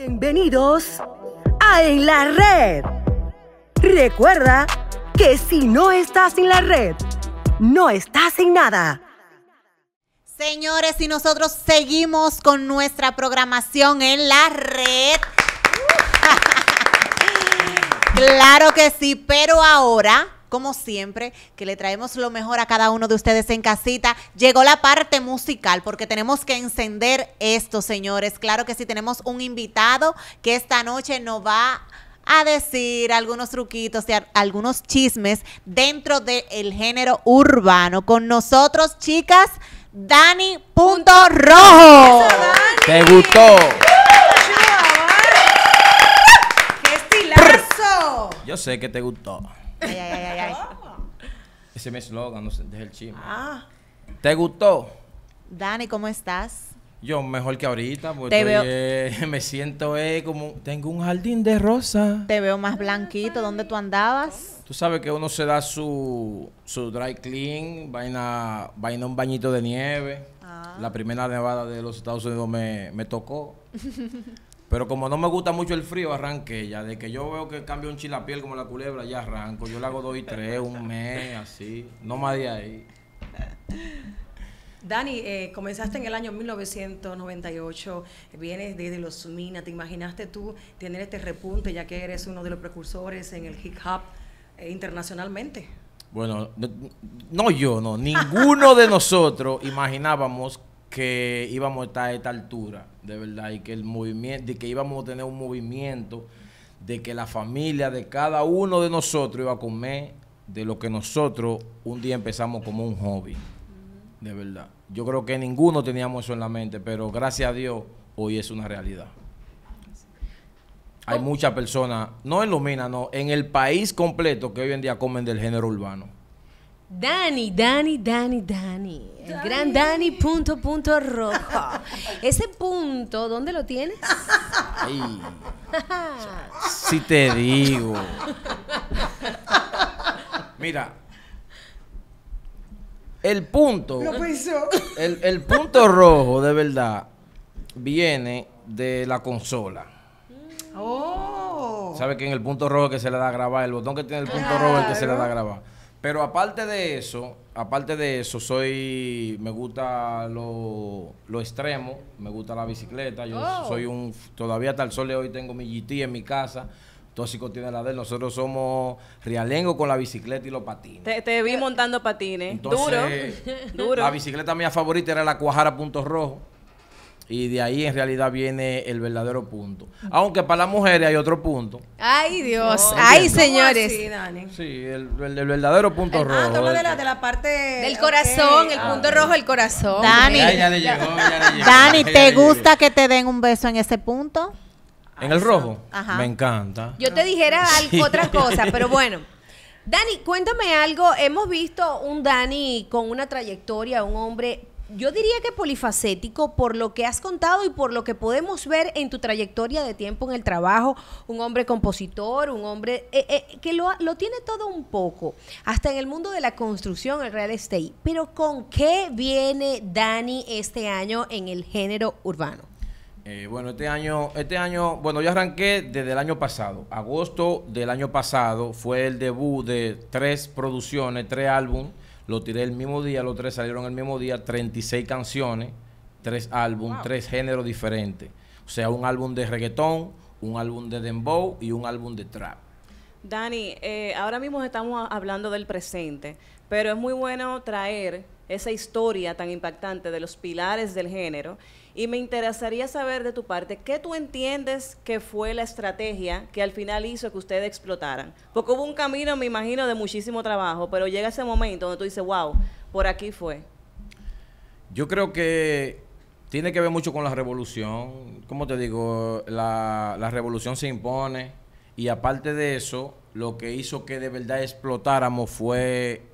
Bienvenidos a En la Red. Recuerda que si no estás en la red, no estás en nada. Señores, y nosotros seguimos con nuestra programación en la red. claro que sí, pero ahora como siempre, que le traemos lo mejor a cada uno de ustedes en casita. Llegó la parte musical, porque tenemos que encender esto, señores. Claro que sí, tenemos un invitado que esta noche nos va a decir algunos truquitos y algunos chismes dentro del género urbano. Con nosotros, chicas, Dani Punto Rojo. ¿Te gustó? ¡Qué estilazo! Yo sé que te gustó. Ese es mi eslogan, no sé, deja el chisme. Ah. ¿Te gustó? Dani, ¿cómo estás? Yo mejor que ahorita, porque eh, me siento eh, como... Tengo un jardín de rosa Te veo más blanquito. ¿Dónde tú andabas? Tú sabes que uno se da su, su dry clean, vaina, vaina un bañito de nieve. Ah. La primera nevada de los Estados Unidos me, me tocó. Pero como no me gusta mucho el frío, arranqué ya. De que yo veo que cambio un chilapiel como la culebra, ya arranco. Yo le hago dos y tres, un mes, así. No más de ahí. Dani, eh, comenzaste en el año 1998, vienes desde los Minas, ¿te imaginaste tú tener este repunte ya que eres uno de los precursores en el hip hop eh, internacionalmente? Bueno, no yo, no, ninguno de nosotros imaginábamos que íbamos a estar a esta altura de verdad, y que el movimiento, de que íbamos a tener un movimiento, de que la familia de cada uno de nosotros iba a comer de lo que nosotros un día empezamos como un hobby, de verdad. Yo creo que ninguno teníamos eso en la mente, pero gracias a Dios hoy es una realidad. Hay oh. muchas personas, no en Lumina, no, en el país completo que hoy en día comen del género urbano. Dani, Dani, Dani, Dani. El gran Dani, punto, punto rojo. Ese punto, ¿dónde lo tienes? Ay, si te digo. Mira. El punto. El, el punto rojo, de verdad, viene de la consola. Oh. ¿Sabe que en el punto rojo que se le da a grabar? El botón que tiene el punto rojo es el que se le da a grabar. Pero aparte de eso, aparte de eso, soy, me gusta lo, lo extremo, me gusta la bicicleta, yo oh. soy un, todavía hasta el sol de hoy tengo mi GT en mi casa, Tóxico tiene la de nosotros somos realengo con la bicicleta y los patines. Te, vi montando patines, duro, duro. La bicicleta mía favorita era la Cuajara Punto Rojo. Y de ahí en realidad viene el verdadero punto. Aunque para las mujeres hay otro punto. Ay, Dios. Ay, señores. Dani? Sí, el, verdadero punto ah, rojo. Ah, de este. la, de la parte. Del corazón, el ah. punto rojo, el corazón. Dani. Ya, llegó, ya llegó, Dani, ¿te, gusta que te den un beso en ese punto? ¿En el rojo? Ajá. Me encanta. Yo te dijera otra cosa, pero bueno. Dani, cuéntame algo. Hemos visto un Dani con una trayectoria, un hombre yo diría que polifacético por lo que has contado y por lo que podemos ver en tu trayectoria de tiempo en el trabajo, un hombre compositor, un hombre eh, eh, que lo, tiene todo un poco, hasta en el mundo de la construcción, el real estate. Pero ¿con qué viene Dani este año en el género urbano? Eh, bueno, este año, este año, bueno, yo arranqué desde el año pasado. Agosto del año pasado fue el debut de tres producciones, tres álbumes lo tiré el mismo día, los tres salieron el mismo día, 36 canciones, tres álbumes, tres géneros diferentes. O sea, un álbum de reggaetón, un álbum de dembow y un álbum de trap. Dani, eh, ahora mismo estamos hablando del presente, pero es muy bueno traer esa historia tan impactante de los pilares del género y me interesaría saber de tu parte, ¿qué tú entiendes que fue la estrategia que al final hizo que ustedes explotaran? Porque hubo un camino, me imagino, de muchísimo trabajo, pero llega ese momento donde tú dices, wow, por aquí fue. Yo creo que tiene que ver mucho con la revolución. Como te digo, la, la revolución se impone. Y aparte de eso, lo que hizo que de verdad explotáramos fue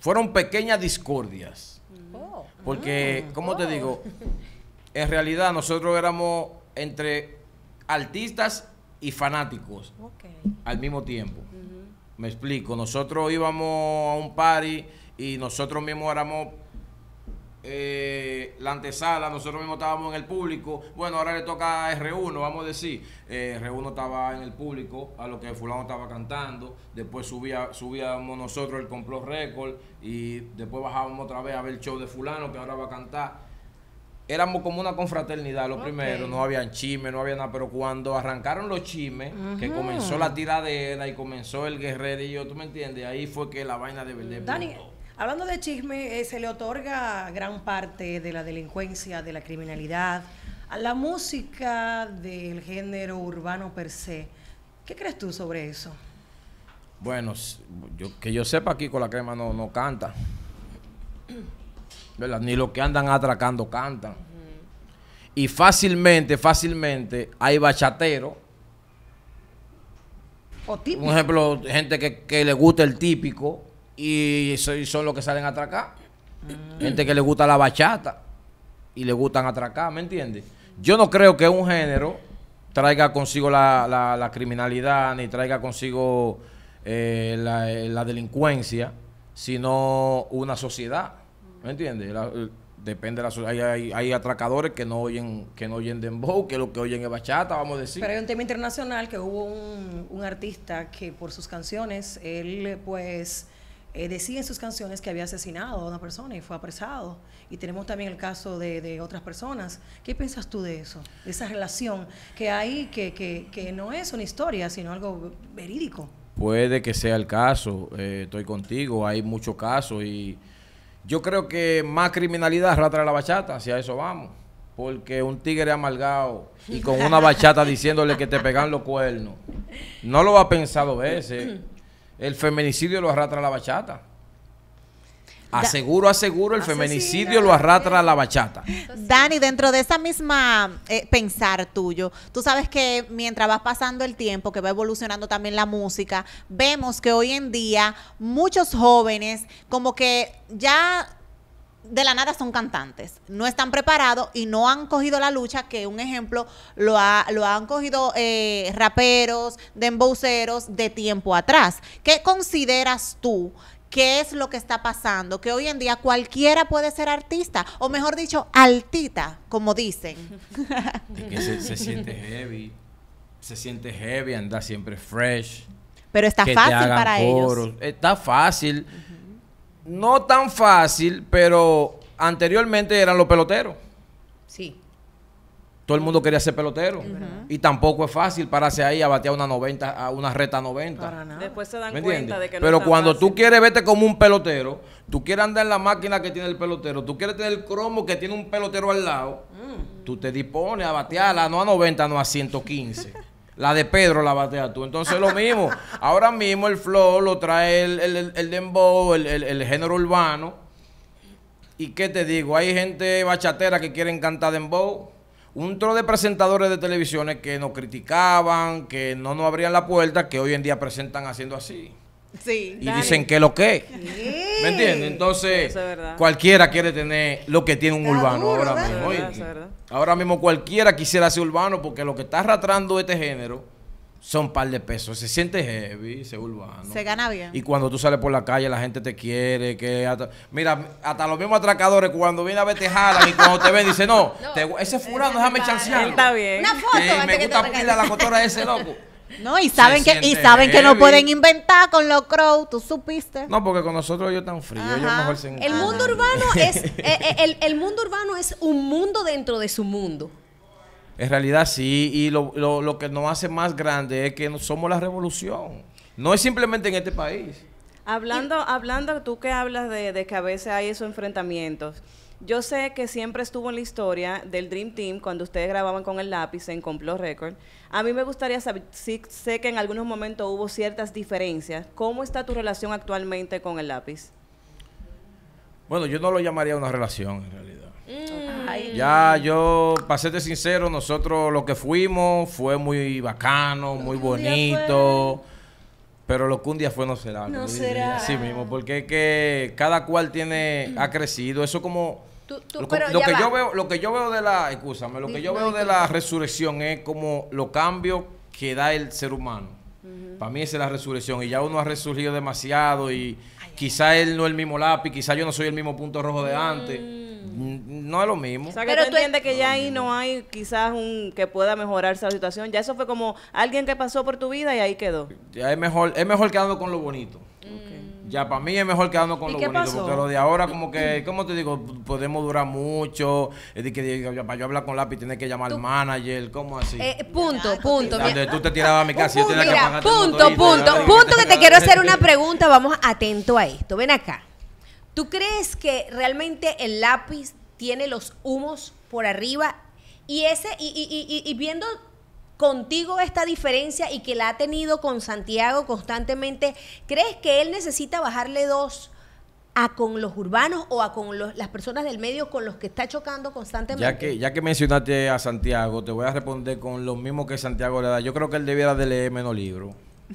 fueron pequeñas discordias. Mm. Oh. Porque, mm. como te oh. digo, en realidad nosotros éramos entre artistas y fanáticos al mismo tiempo. Me explico, nosotros íbamos a un party y nosotros mismos éramos eh, la antesala, nosotros mismos estábamos en el público. Bueno, ahora le toca a R1, vamos a decir. Eh, R1 estaba en el público, a lo que Fulano estaba cantando. Después subía, subíamos nosotros el complot récord y después bajábamos otra vez a ver el show de Fulano que ahora va a cantar. Éramos como una confraternidad, lo primero, no había chimes no había nada, pero cuando arrancaron los chimes que comenzó la tiradera y comenzó el yo ¿tú me entiendes? Ahí fue que la vaina de verdad. Hablando de chisme, eh, se le otorga gran parte de la delincuencia, de la criminalidad, a la música del género urbano per se. ¿Qué crees tú sobre eso? Bueno, yo, que yo sepa, aquí con la crema no, no canta. Ni los que andan atracando cantan. Y fácilmente, fácilmente, hay bachateros. O típico. Un ejemplo, gente que, que le gusta el típico y son los que salen a atracar. Gente que le gusta la bachata y le gustan atracar, ¿me entiendes? Yo no creo que un género traiga consigo la, la, criminalidad ni traiga consigo eh, eh, la, delincuencia, sino una sociedad, ¿me entiendes? Eh, depende de la Hay, atracadores que no oyen que no oyen dembow, que lo que oyen es bachata, vamos a decir. Pero hay un tema internacional que hubo un artista que por sus canciones él pues eh, decía en sus canciones que había asesinado a una persona y fue apresado. Y tenemos también el caso de, otras personas. ¿Qué piensas tú de eso? De esa relación que hay, que, no es una historia, sino algo verídico. Puede que sea el caso, eh, estoy contigo, hay muchos casos y yo creo que más criminalidad ratra la bachata, hacia eso vamos. Porque un tigre amargado y con una bachata diciéndole que te pegan los cuernos, no lo ha pensado veces. El feminicidio lo arrastra la bachata. Aseguro, aseguro, el ah, feminicidio lo arrastra la bachata. Dani, dentro de esa misma eh, pensar tuyo, tú sabes que mientras va pasando el tiempo, que va evolucionando también la música, vemos que hoy en día muchos jóvenes como que ya de la nada son cantantes, no están preparados y no han cogido la lucha que un ejemplo lo, lo han cogido eh, raperos, demboceros de tiempo atrás. ¿Qué consideras tú qué es lo que está pasando, que hoy en día cualquiera puede ser artista, o mejor dicho, altita, como dicen. que se, siente heavy, se siente heavy, anda siempre fresh. Pero está fácil para ellos. Está fácil no tan fácil, pero anteriormente eran los peloteros. Sí. Todo el mundo quería ser pelotero. Y tampoco es fácil pararse ahí a batear una 90, a una reta 90. Para nada. Después se dan cuenta de que no Pero cuando tú quieres verte como un pelotero, tú quieres andar en la máquina que tiene el pelotero, tú quieres tener el cromo que tiene un pelotero al lado, mm. tú te dispones a batearla no a 90, no a 115. La de Pedro la batea tú. Entonces lo mismo. Ahora mismo el flow lo trae el, el, el dembow, el, género urbano. ¿Y qué te digo? Hay gente bachatera que quiere cantar dembow. Un tro de presentadores de televisiones que nos criticaban, que no nos abrían la puerta, que hoy en día presentan haciendo así y dicen que lo que. ¿Me entiendes? Entonces, cualquiera quiere tener lo que tiene un urbano ahora ¿eh? mismo. ahora mismo cualquiera quisiera ser urbano porque lo que está arrastrando este género son par de pesos. Se siente heavy, se urbano. Se gana bien. Y cuando tú sales por la calle, la gente te quiere. que Mira, hasta los mismos atracadores, cuando vienen a ver, jalan y cuando te ven, dicen, no, ese fulano, déjame chancear. Está bien. Una foto. la cotora de ese loco y saben que y saben que no pueden inventar con lo crow, tú supiste. No, porque con nosotros ellos están fríos, El mundo urbano es eh, eh, el, mundo urbano es un mundo dentro de su mundo. En realidad sí, y lo, lo, que nos hace más grande es que somos la revolución. No es simplemente en este país. Hablando, hablando tú que hablas de, de que a veces hay esos enfrentamientos. Yo sé que siempre estuvo en la historia del Dream Team cuando ustedes grababan con el lápiz en Complot Record. A mí me gustaría saber, si sé que en algunos momentos hubo ciertas diferencias. ¿Cómo está tu relación actualmente con el lápiz? Bueno, yo no lo llamaría una relación en realidad. Mm. Ya yo, para serte sincero, nosotros lo que fuimos fue muy bacano, muy bonito. Pero lo que un día fue no será. No será. Sí mismo, porque es que cada cual tiene, ha crecido. Eso como, lo, que yo veo, lo que yo veo de la, escúchame, lo que yo veo de la resurrección es como lo cambio que da el ser humano. Para mí esa es la resurrección y ya uno ha resurgido demasiado y quizá él no es el mismo lápiz, quizá yo no soy el mismo punto rojo de antes. Mm. No es lo mismo. O sea, que Pero entiendes que ya ahí no hay quizás un que pueda mejorarse la situación. Ya eso fue como alguien que pasó por tu vida y ahí quedó. Ya es mejor, es mejor quedando con lo bonito. Mm. Ya para mí es mejor quedarnos con lo bonito, pasó? de ahora como que, ¿cómo te digo? Podemos durar mucho, es de que para yo hablar con lápiz tienes que llamar al manager, ¿cómo así? Eh, punto, punto. donde tú te tirabas a mi casa y yo tenía que punto, motorito, punto, punto, punto que te quiero hacer una pregunta, vamos atento a esto, ven acá. ¿Tú crees que realmente el lápiz tiene los humos por arriba y ese y, y, y, y viendo contigo esta diferencia y que la ha tenido con Santiago constantemente, ¿crees que él necesita bajarle dos? a con los urbanos o a con las personas del medio con los que está chocando constantemente? Ya que, ya que mencionaste a Santiago, te voy a responder con lo mismo que Santiago le da. Yo creo que él debiera de leer menos libros.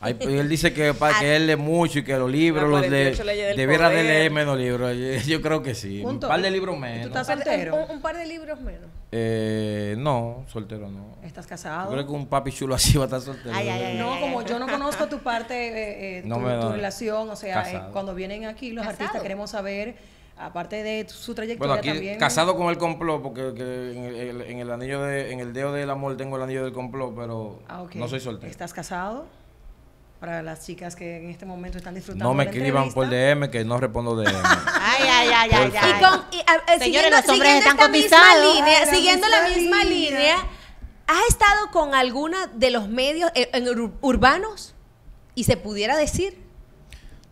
Ay, pues, él dice que, que él lee mucho y que los libros ah, los lee, debiera de leer menos libros. Eh, yo, creo que sí. Un, par de libros menos. ¿Tú estás soltero? Un, par de libros menos. Eh, no, soltero no. ¿Estás casado? Yo creo que un papi chulo así va a estar soltero. Ay, no, como yo no conozco tu parte, eh, eh tu, relación, o sea, eh, cuando vienen aquí los artistas queremos saber aparte de su trayectoria Casado con el complot, porque en, el, anillo de, en el dedo del amor tengo el anillo del complot, pero ah, no soy soltero. ¿Estás casado? Para las chicas que en este momento están disfrutando. No me escriban por DM que no respondo DM. ay, ay, ay, ay, ay. Y con, Señores, los siguiendo la misma línea. ¿has estado con alguna de los medios eh, urbanos? Y se pudiera decir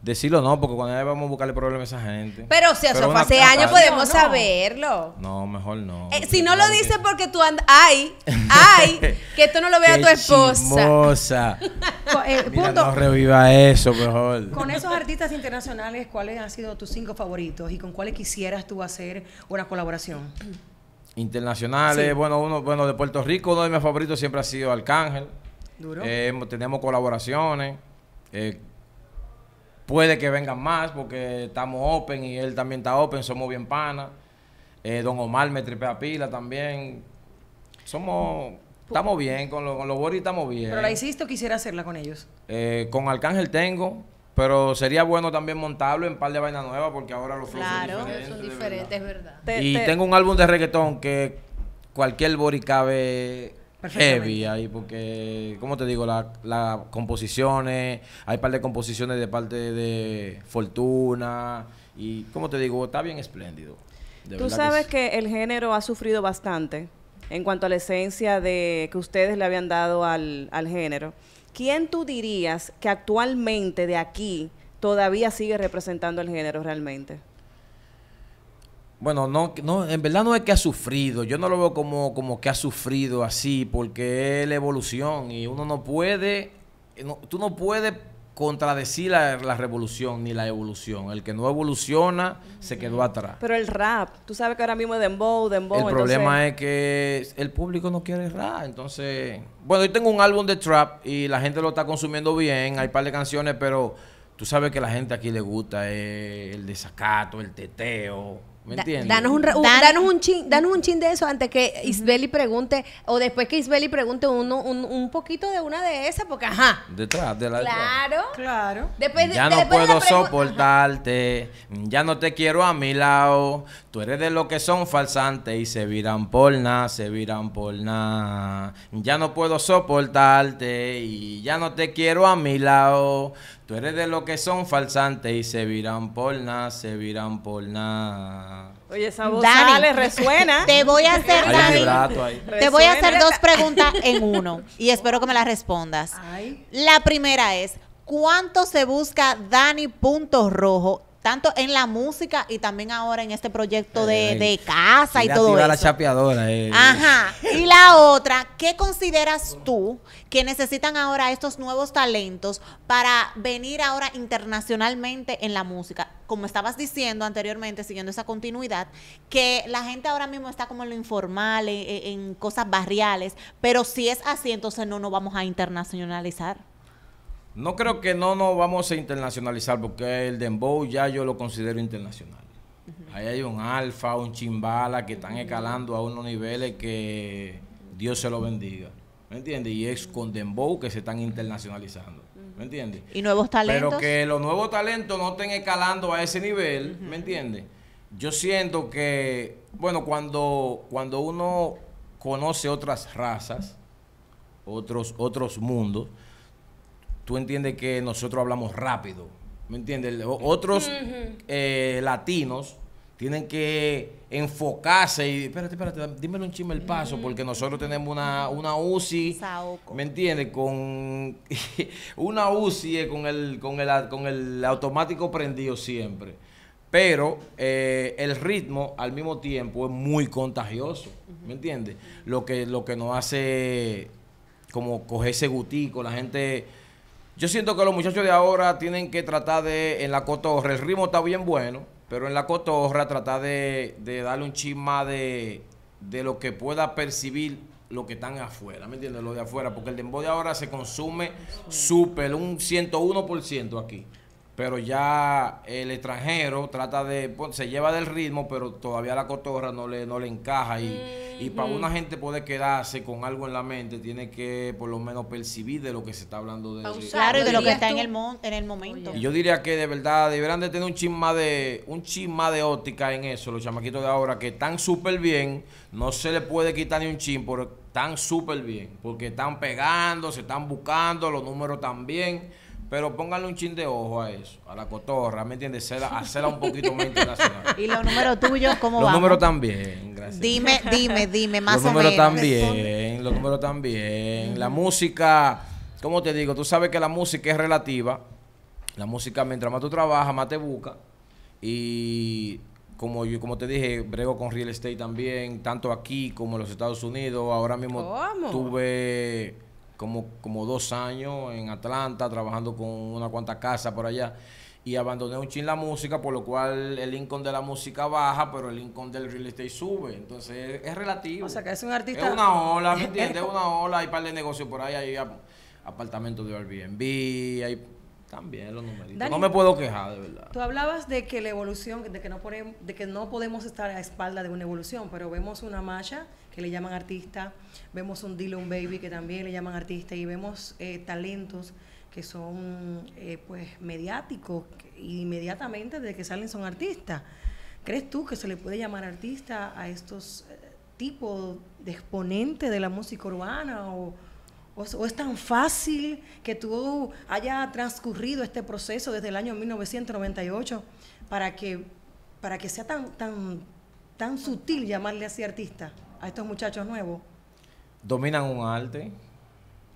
Decirlo no, porque cuando ya vamos a buscarle problemas a esa gente. Pero si hace años, podemos saberlo. No, mejor no. Eh, si no lo dices porque tú andas. ¡Ay! ¡Ay! Que esto no lo vea tu esposa. ¡Esposa! Eh, reviva eso, mejor. Con esos artistas internacionales, ¿cuáles han sido tus cinco favoritos y con cuáles quisieras tú hacer una colaboración? Internacionales, bueno, uno, bueno, de Puerto Rico, uno de mis favoritos siempre ha sido Arcángel. Duro. Eh, tenemos colaboraciones. Eh, Puede que vengan más porque estamos open y él también está open, somos bien panas. Eh, don Omar me tripea pila también. Somos. Estamos bien, con, los Boris estamos bien. ¿Pero la hiciste o quisiera hacerla con ellos? Eh, con Arcángel tengo, pero sería bueno también montarlo en par de Vaina Nueva porque ahora los flujos claro, son diferentes. es verdad. y tengo un álbum de reggaetón que cualquier Boris cabe heavy ahí, porque, como te digo, las composiciones, hay par de composiciones de parte de Fortuna, y como te digo, está bien espléndido. Tú sabes que, el género ha sufrido bastante en cuanto a la esencia de que ustedes le habían dado al, al género. ¿Quién tú dirías que actualmente de aquí todavía sigue representando el género realmente? Bueno, no, no, en verdad no es que ha sufrido. Yo no lo veo como, como que ha sufrido así, porque es la evolución y uno no puede, eh, tú no puedes contradecir la, la, revolución ni la evolución. El que no evoluciona se quedó atrás. Pero el rap, tú sabes que ahora mismo es dembow, dembow. El problema es que el público no quiere rap, entonces... Bueno, yo tengo un álbum de trap y la gente lo está consumiendo bien, hay un par de canciones, pero tú sabes que la gente aquí le gusta eh, el desacato, el teteo ¿Me entiendes? danos un, un chin, de eso antes que Isbeli pregunte, o después que Isbeli pregunte uno, un, poquito de una de esas, porque ajá. Detrás de la Claro. Claro. ya no puedo soportarte, ya no te quiero a mi lado. Tú eres de los que son falsantes y se viran por nada, se viran por nada. Ya no puedo soportarte y ya no te quiero a mi lado. Tú eres de lo que son falsantes y se viran por nada, se viran por nada. Oye, esa voz Dani, sale, resuena. Te voy a hacer, Dani, Te voy a hacer dos preguntas en uno y espero que me las respondas. La primera es, ¿cuánto se busca Dani Punto Rojo tanto en la música y también ahora en este proyecto de, casa y todo eso. la chapeadora. Ajá. Y la otra, ¿qué consideras tú que necesitan ahora estos nuevos talentos para venir ahora internacionalmente en la música? Como estabas diciendo anteriormente, siguiendo esa continuidad, que la gente ahora mismo está como en lo informal, en, e, en cosas barriales, pero si es así, entonces no nos vamos a internacionalizar. No creo que no nos vamos a internacionalizar porque el dembow ya yo lo considero internacional. Ahí hay un alfa, un chimbala que están escalando a unos niveles que Dios se lo bendiga. ¿Me entiendes? Y es con dembow que se están internacionalizando. ¿Me entiendes? Y nuevos talentos. Pero que los nuevos talentos no estén escalando a ese nivel, ¿me entiendes? Yo siento que, bueno, cuando, cuando uno conoce otras razas, otros, otros mundos, tú entiendes que nosotros hablamos rápido. ¿Me entiendes? Otros eh, latinos tienen que enfocarse y espérate, espérate, dímelo un chisme el paso, porque nosotros tenemos una, una UCI, ¿me entiendes? Con una UCI con el, con el, con el automático prendido siempre. Pero eh, el ritmo al mismo tiempo es muy contagioso, ¿me entiendes? Lo que, lo que nos hace como coger ese gutico, la gente yo siento que los muchachos de ahora tienen que tratar de, en la cotorra, el ritmo está bien bueno, pero en la cotorra tratar de, darle un chisma de, lo que pueda percibir lo que están afuera, ¿me entiendes? Lo de afuera, porque el dembow de ahora se consume súper, un 101% aquí. Pero ya el extranjero trata de, pues, se lleva del ritmo, pero todavía la cotorra no le, no le encaja y... Mm. Y para una gente poder quedarse con algo en la mente, tiene que por lo menos percibir de lo que se está hablando de Claro, y de lo que está en el, en el momento. Y yo diría que de verdad deberán de tener un chisma de un chisma de óptica en eso, los chamaquitos de ahora que están súper bien, no se le puede quitar ni un chin, pero están súper bien, porque están pegando, se están buscando, los números bien. Pero pónganle un chin de ojo a eso, a la cotorra, ¿me entiendes? Hacerla un poquito más internacional. ¿Y los números tuyos cómo van? Los números también, gracias. Dime, dime, dime, más o menos. También, los números también, La música, ¿cómo te digo? Tú sabes que la música es relativa. La música, mientras más tú trabajas, más te busca. Y como yo como te dije, brego con real estate también, tanto aquí como en los Estados Unidos. Ahora mismo tuve como, como dos años en Atlanta, trabajando con una cuanta casa por allá. Y abandoné un chin la música, por lo cual el Lincoln de la música baja, pero el Lincoln del real estate sube. Entonces es, relativo. O sea que es un artista. Es una ola, ¿me entiendes? es una ola. Hay par de negocios por ahí, hay apartamentos de Airbnb, hay también los numeritos. no me puedo quejar, de verdad. Tú hablabas de que la evolución, de que no, podemos, de que no podemos estar a espalda de una evolución, pero vemos una malla que le llaman artista, vemos un Dylan Baby que también le llaman artista y vemos eh, talentos que son eh, pues mediáticos inmediatamente desde que salen son artistas. ¿Crees tú que se le puede llamar artista a estos eh, tipos de exponentes de la música urbana o, es tan fácil que tú haya transcurrido este proceso desde el año 1998 para que, para que sea tan, tan, tan sutil llamarle así artista? a estos muchachos nuevos? Dominan un arte.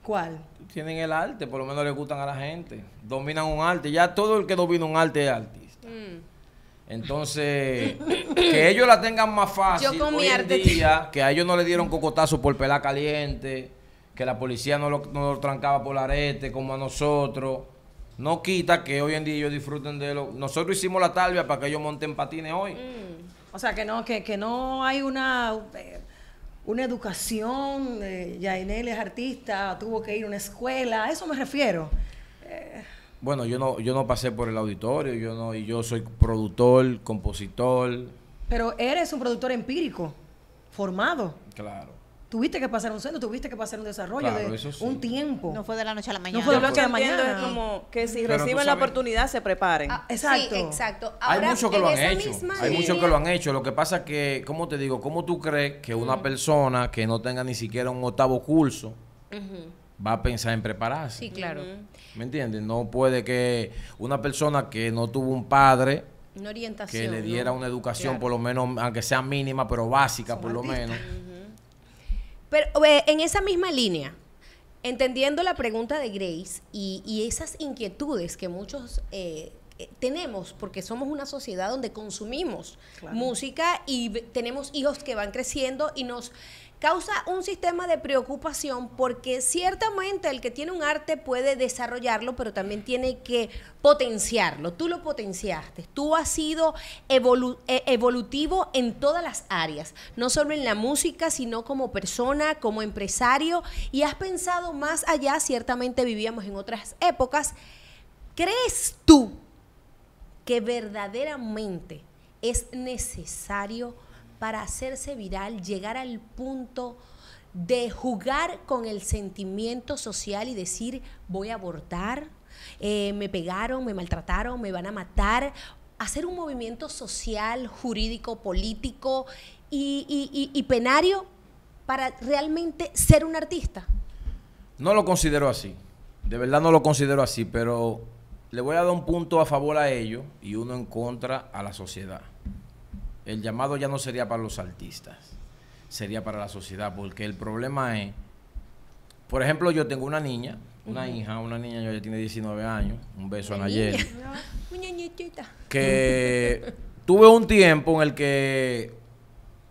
¿Cuál? Tienen el arte, por lo menos le gustan a la gente. Dominan un arte. Ya todo el que domina un arte es artista. Mm. Entonces, que ellos la tengan más fácil que a ellos no le dieron cocotazo por pelar caliente, que la policía no lo, trancaba por la arete como a nosotros, no quita que hoy en día ellos disfruten de lo... Nosotros hicimos la talvia para que ellos monten patines hoy. Mm. O sea, que no, que, que no hay una... Eh, una educación, en eh, Yainel es artista, tuvo que ir a una escuela, a eso me refiero. Eh, bueno, yo no, yo no pasé por el auditorio, yo no, y yo soy productor, compositor. Pero eres un productor empírico, formado. Claro. Tuviste que pasar un centro, tuviste que pasar un desarrollo de un tiempo. No fue de la noche a la mañana. No fue de la noche a la mañana. Es como que si reciben la oportunidad se preparen. Ah, exacto. exacto. hay muchos que lo han hecho. Hay muchos que lo han hecho. Lo que pasa es que, ¿cómo te digo? ¿Cómo tú crees que una persona que no tenga ni siquiera un octavo curso va a pensar en prepararse? Sí, claro. ¿Me entiendes? No puede que una persona que no tuvo un padre una orientación, que le diera una educación, por lo menos, aunque sea mínima, pero básica, por lo menos. Pero eh, en esa misma línea, entendiendo la pregunta de Grace y, y esas inquietudes que muchos eh, tenemos, porque somos una sociedad donde consumimos música y tenemos hijos que van creciendo y nos causa un sistema de preocupación porque ciertamente el que tiene un arte puede desarrollarlo, pero también tiene que potenciarlo. Tú lo potenciaste, tú has sido e-, evolutivo en todas las áreas, no solo en la música, sino como persona, como empresario, y has pensado más allá, ciertamente vivíamos en otras épocas. ¿Crees tú que verdaderamente es necesario? para hacerse viral, llegar al punto de jugar con el sentimiento social y decir voy a abortar, eh, me pegaron, me maltrataron, me van a matar, hacer un movimiento social, jurídico, político y, y penario para realmente ser un artista? No lo considero así, de verdad no lo considero así, pero le voy a dar un punto a favor a ellos y uno en contra a la sociedad el llamado ya no sería para los artistas, sería para la sociedad, porque el problema es, por ejemplo, yo tengo una niña, una hija, una niña ya tiene 19 años, un beso a Nayeli, que tuve un tiempo en el que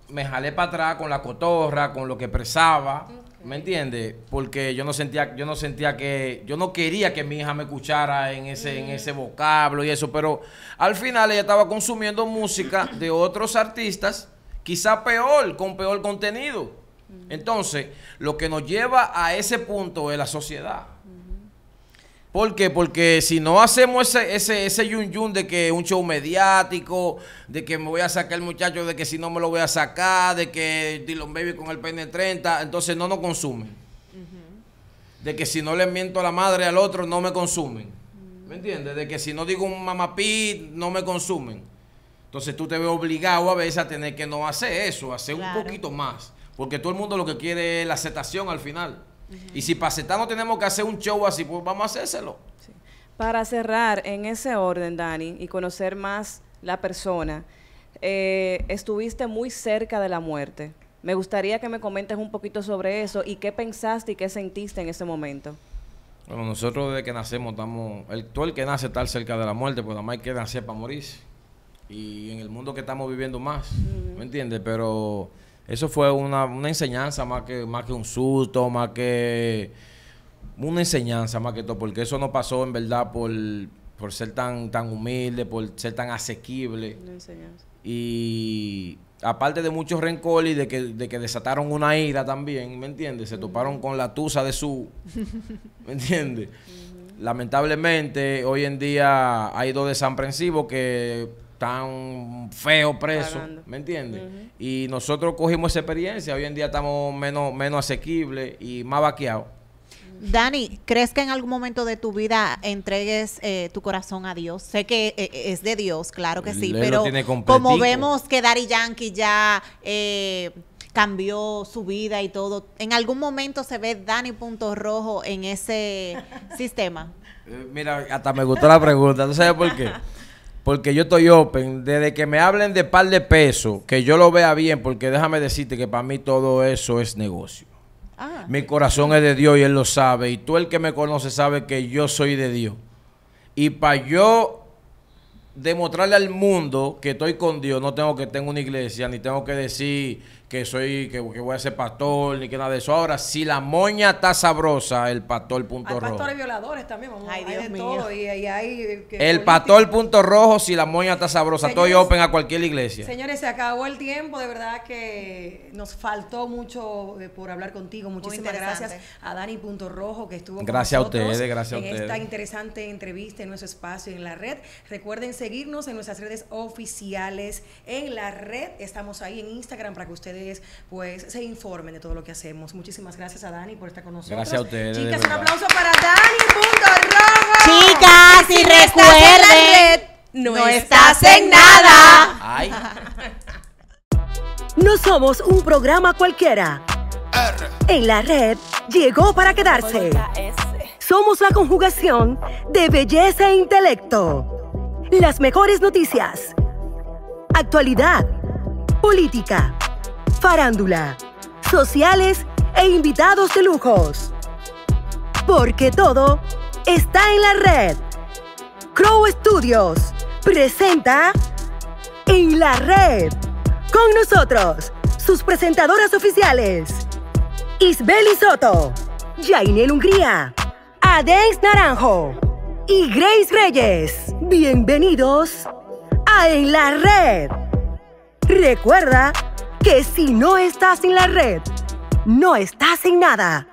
me jalé para atrás con la cotorra, con lo que presaba. ¿Me entiendes? Porque yo no sentía, yo no sentía que, yo no quería que mi hija me escuchara en ese, en ese vocablo y eso, pero al final ella estaba consumiendo música de otros artistas, quizá peor, con peor contenido. Mm. Entonces, lo que nos lleva a ese punto es la sociedad. ¿Por qué? Porque si no hacemos ese, ese, ese yun yun de que un show mediático, de que me voy a sacar el muchacho, de que si no me lo voy a sacar, de que Dylan Baby con el pn 30, entonces no nos consumen. De que si no le miento a la madre al otro, no me consumen. ¿Me entiendes? De que si no digo un mamapí, no me consumen. Entonces tú te ves obligado a veces a tener que no hacer eso, hacer un poquito más. Porque todo el mundo lo que quiere es la aceptación al final si Y si no tenemos que hacer un show así, pues vamos a hacérselo. Para cerrar en ese orden, Dani, y conocer más la persona, eh, estuviste muy cerca de la muerte. Me gustaría que me comentes un poquito sobre eso y qué pensaste y qué sentiste en ese momento. Bueno, nosotros desde que nacemos estamos... El, todo el que nace está cerca de la muerte, pues nada más hay que nacer para morir. Y en el mundo que estamos viviendo más, ¿me entiendes? Pero eso fue una, enseñanza más que, más que un susto, más que una enseñanza más que todo, porque eso no pasó en verdad por, por ser tan, tan humilde, por ser tan asequible. Una enseñanza. Y aparte de muchos rencores y de que, desataron una ira también, ¿me entiendes? Se toparon con la tusa de su, ¿me entiendes? Lamentablemente, hoy en día hay dos desaprensivos que tan feo preso, ¿me entiendes? Y nosotros cogimos esa experiencia, hoy en día estamos menos, menos asequibles y más vaqueados. Dani, ¿crees que en algún momento de tu vida entregues eh, tu corazón a Dios? Sé que eh, eh, es de Dios, claro que sí, pero como vemos que Daddy Yankee ya cambió su vida y todo, ¿en algún momento se ve Dani Punto Rojo en ese sistema? Mira, hasta me gustó la pregunta, ¿tú sabes por qué? porque yo estoy open. Desde que me hablen de par de pesos, que yo lo vea bien, porque déjame decirte que para mí todo eso es negocio. Ah. Mi corazón es de Dios y Él lo sabe. Y tú el que me conoce sabe que yo soy de Dios. Y para yo demostrarle al mundo que estoy con Dios, no tengo que tener una iglesia, ni tengo que decir que soy, que, voy a ser pastor, ni que nada de eso. Ahora, si la moña está sabrosa, el pastor punto rojo. pastores violadores también, vamos. hay de todo. Y, hay, el pastor punto rojo, si la moña está sabrosa. estoy open a cualquier iglesia. Señores, se acabó el tiempo. De verdad que nos faltó mucho eh, por hablar contigo. Muchísimas gracias a Dani punto rojo que estuvo gracias con nosotros. A ustedes, gracias a ustedes. En esta interesante entrevista en nuestro espacio en la red. Recuerden seguirnos en nuestras redes oficiales. En la red estamos ahí en Instagram para que ustedes pues se informen de todo lo que hacemos. Muchísimas gracias a Dani por estar con nosotros. Gracias a ustedes. Chicas, un aplauso para Dani rojo Chicas, y, si recuerden, no, estás en nada. No somos un programa cualquiera. En la red llegó para quedarse. Somos la conjugación de belleza e intelecto. Las mejores noticias. Actualidad. Política farándula, sociales e invitados de lujos. Porque todo está en la red. Crow Studios presenta En la red. Con nosotros, sus presentadoras oficiales. Isbeli Soto, Jainel Hungría, Adex Naranjo y Grace Reyes. Bienvenidos a En la Red. Recuerda que si no estás en la red, no estás en nada.